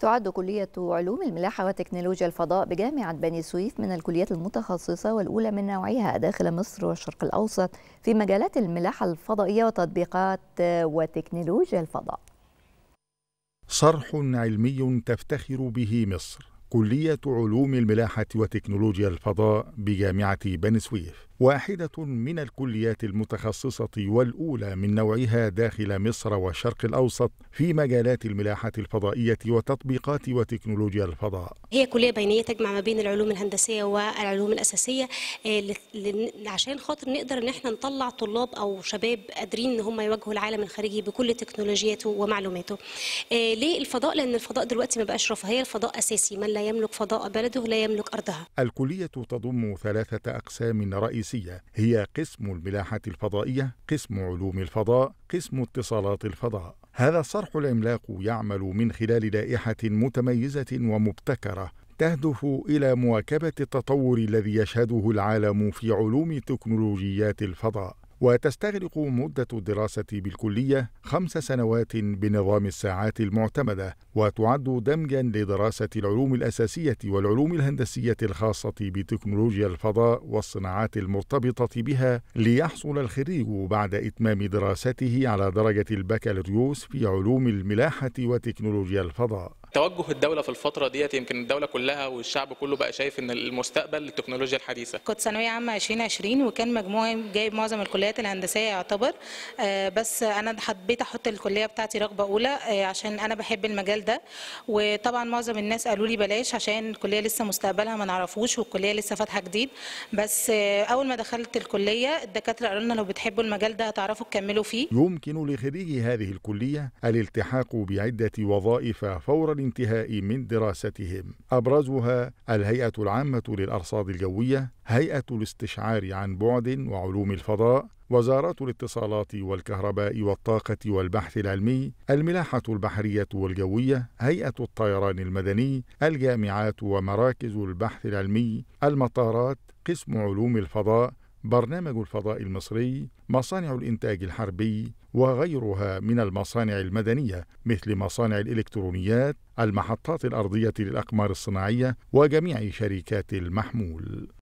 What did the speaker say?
تعد كلية علوم الملاحة وتكنولوجيا الفضاء بجامعة بني سويف من الكليات المتخصصة والأولى من نوعها داخل مصر والشرق الأوسط في مجالات الملاحة الفضائية وتطبيقات وتكنولوجيا الفضاء. صرح علمي تفتخر به مصر كلية علوم الملاحة وتكنولوجيا الفضاء بجامعة بني سويف واحدة من الكليات المتخصصة والأولى من نوعها داخل مصر والشرق الأوسط في مجالات الملاحة الفضائية وتطبيقات وتكنولوجيا الفضاء. هي كلية بينية تجمع ما بين العلوم الهندسية والعلوم الأساسية آه، عشان خاطر نقدر إن احنا نطلع طلاب أو شباب قادرين إن هم يواجهوا العالم الخارجي بكل تكنولوجياته ومعلوماته. آه، ليه الفضاء؟ لأن الفضاء دلوقتي ما بقاش رفاهية، الفضاء أساسي، من لا يملك فضاء بلده لا يملك أرضها. الكلية تضم ثلاثة أقسام رئيسية الرئيسية هي قسم الملاحة الفضائية، قسم علوم الفضاء، قسم اتصالات الفضاء. هذا الصرح العملاق يعمل من خلال لائحة متميزة ومبتكرة تهدف إلى مواكبة التطور الذي يشهده العالم في علوم تكنولوجيات الفضاء. وتستغرق مدة الدراسة بالكلية خمس سنوات بنظام الساعات المعتمدة وتعد دمجا لدراسة العلوم الأساسية والعلوم الهندسية الخاصة بتكنولوجيا الفضاء والصناعات المرتبطة بها ليحصل الخريج بعد إتمام دراسته على درجة البكالوريوس في علوم الملاحة وتكنولوجيا الفضاء توجه الدوله في الفتره ديت يمكن الدوله كلها والشعب كله بقى شايف ان المستقبل للتكنولوجيا الحديثه كنت ثانويه عامه 2020 وكان مجموعي جايب معظم الكليات الهندسيه يعتبر آه، بس انا حبيت احط الكليه بتاعتي رغبه اولى آه، عشان انا بحب المجال ده وطبعا معظم الناس قالوا لي بلاش عشان الكليه لسه مستقبلها ما نعرفوش والكليه لسه فاتحه جديد بس آه، اول ما دخلت الكليه الدكاتره قالوا لنا لو بتحبوا المجال ده هتعرفوا تكملوا فيه يمكن لخريجي هذه الكليه الالتحاق بعده وظائف فورا الانتهاء من دراستهم أبرزها الهيئة العامة للأرصاد الجوية هيئة الاستشعار عن بعد وعلوم الفضاء وزارة الاتصالات والكهرباء والطاقة والبحث العلمي، الملاحة البحرية والجوية، هيئة الطيران المدني، الجامعات ومراكز البحث العلمي، المطارات، قسم علوم الفضاء، برنامج الفضاء المصري مصانع الإنتاج الحربي وغيرها من المصانع المدنية مثل مصانع الإلكترونيات المحطات الأرضية للأقمار الصناعية وجميع شركات المحمول